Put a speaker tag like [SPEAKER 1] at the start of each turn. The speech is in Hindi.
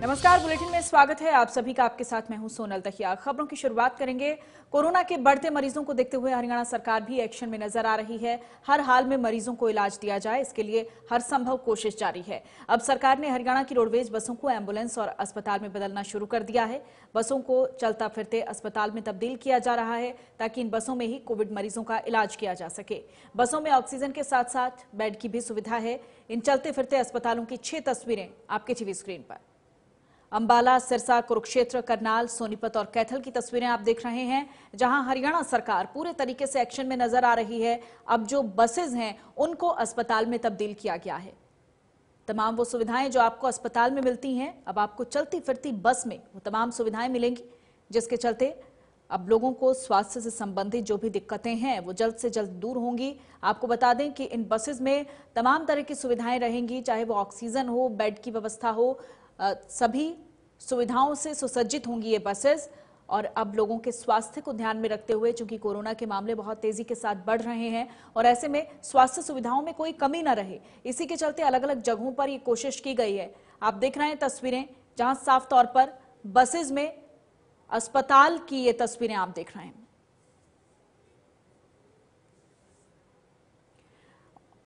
[SPEAKER 1] नमस्कार बुलेटिन में स्वागत है आप सभी का आपके साथ मैं हूं सोनल दहिया खबरों की शुरुआत करेंगे कोरोना के बढ़ते मरीजों को देखते हुए हरियाणा सरकार भी एक्शन में नजर आ रही है हर हाल में मरीजों को इलाज दिया जाए इसके लिए हर संभव कोशिश जारी है अब सरकार ने हरियाणा की रोडवेज बसों को एम्बुलेंस और अस्पताल में बदलना शुरू कर दिया है बसों को चलता फिरते अस्पताल में तब्दील किया जा रहा है ताकि इन बसों में ही कोविड मरीजों का इलाज किया जा सके बसों में ऑक्सीजन के साथ साथ बेड की भी सुविधा है इन चलते फिरते अस्पतालों की छह तस्वीरें आपके टीवी स्क्रीन पर अंबाला सिरसा कुरुक्षेत्र करनाल सोनीपत और कैथल की तस्वीरें आप देख रहे हैं जहां हरियाणा सरकार पूरे तरीके से एक्शन में नजर आ रही है अब जो बसेज हैं उनको अस्पताल में तब्दील किया गया है तमाम वो सुविधाएं जो आपको अस्पताल में मिलती हैं अब आपको चलती फिरती बस में वो तमाम सुविधाएं मिलेंगी जिसके चलते अब लोगों को स्वास्थ्य से संबंधित जो भी दिक्कतें हैं वो जल्द से जल्द दूर होंगी आपको बता दें कि इन बसेज में तमाम तरह की सुविधाएं रहेंगी चाहे वो ऑक्सीजन हो बेड की व्यवस्था हो आ, सभी सुविधाओं से सुसज्जित होंगी ये बसेस और अब लोगों के स्वास्थ्य को ध्यान में रखते हुए चूंकि कोरोना के मामले बहुत तेजी के साथ बढ़ रहे हैं और ऐसे में स्वास्थ्य सुविधाओं में कोई कमी ना रहे इसी के चलते अलग अलग जगहों पर ये कोशिश की गई है आप देख रहे हैं तस्वीरें जहां साफ तौर पर बसेज में अस्पताल की ये तस्वीरें आप देख रहे हैं